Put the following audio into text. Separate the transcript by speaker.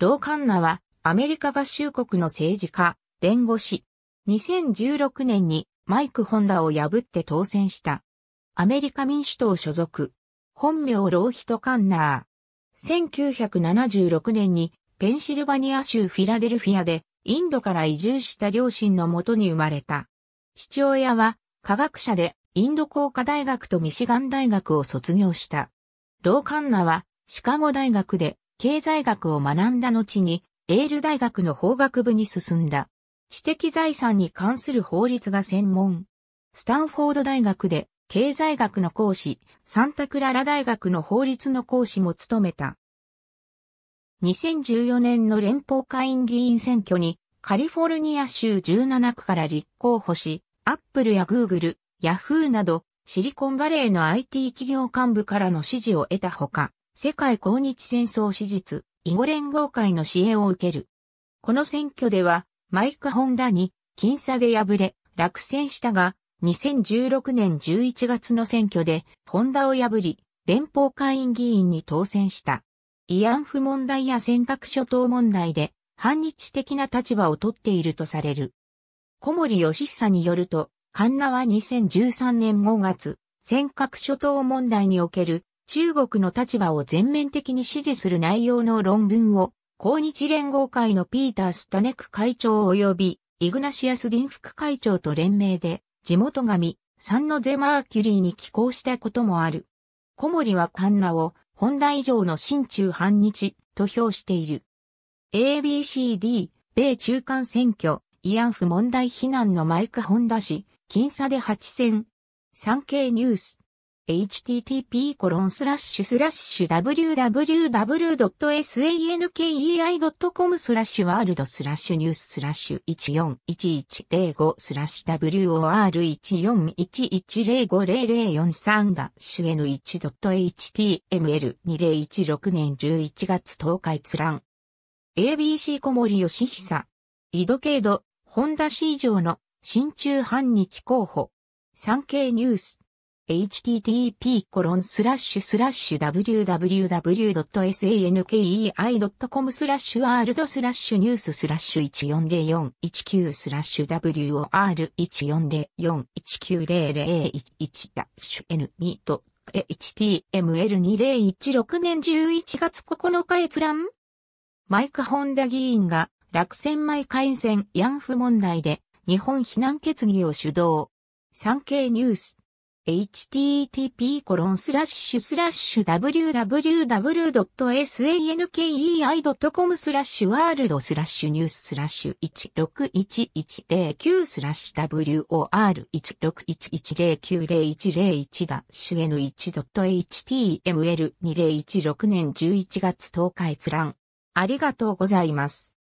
Speaker 1: ローカンナはアメリカ合衆国の政治家、弁護士。2016年にマイク・ホンダを破って当選した。アメリカ民主党所属。本名ローヒト・カンナー。1976年にペンシルバニア州フィラデルフィアでインドから移住した両親のもとに生まれた。父親は科学者でインド工科大学とミシガン大学を卒業した。ローカンナはシカゴ大学で経済学を学んだ後に、エール大学の法学部に進んだ。知的財産に関する法律が専門。スタンフォード大学で経済学の講師、サンタクララ大学の法律の講師も務めた。2014年の連邦会員議員選挙にカリフォルニア州17区から立候補し、アップルやグーグル、ヤフーなどシリコンバレーの IT 企業幹部からの支持を得たほか、世界抗日戦争史実、囲碁連合会の支援を受ける。この選挙では、マイク・ホンダに、僅差で敗れ、落選したが、2016年11月の選挙で、ホンダを破り、連邦会員議員に当選した。慰安婦問題や尖閣諸島問題で、反日的な立場をとっているとされる。小森義久によると、カンナは2013年5月、尖閣諸島問題における中国の立場を全面的に支持する内容の論文を、抗日連合会のピーター・スタネク会長及び、イグナシアス・ディン副会長と連名で、地元紙、サンノゼ・マーキュリーに寄稿したこともある。小森はカンナを、本題以上の親中反日、と評している。ABCD、米中間選挙、慰安婦問題非難のマイク・ホンダ氏、僅差で8 0産経ニュース。http://www.sankei.com スラッシュワールドスラッシュニューススラッシュ141105スラッシュ WOR141105004 ダッシュ N1.html2016 年11月10日閲覧 ABC 小森義久井戸経度本田市以上の新中反日候補産経ニュース http://www.sankei.com スラッシュワールドスラッシュニューススラッシュ140419スラッシュ WOR1404190011 N2 と HTML2016 年11月9日閲覧マイク・ホンダ議員が落選前海戦ヤンフ問題で日本避難決議を主導。産経ニュース http コロンスラッシュスラッシュ www.sankei.com スラッシュワールドスラッシュニューススラッシュ161109スラッシュ WOR1611090101 ダッシュ N1.html2016 年11月10日閲覧。ありがとうございます。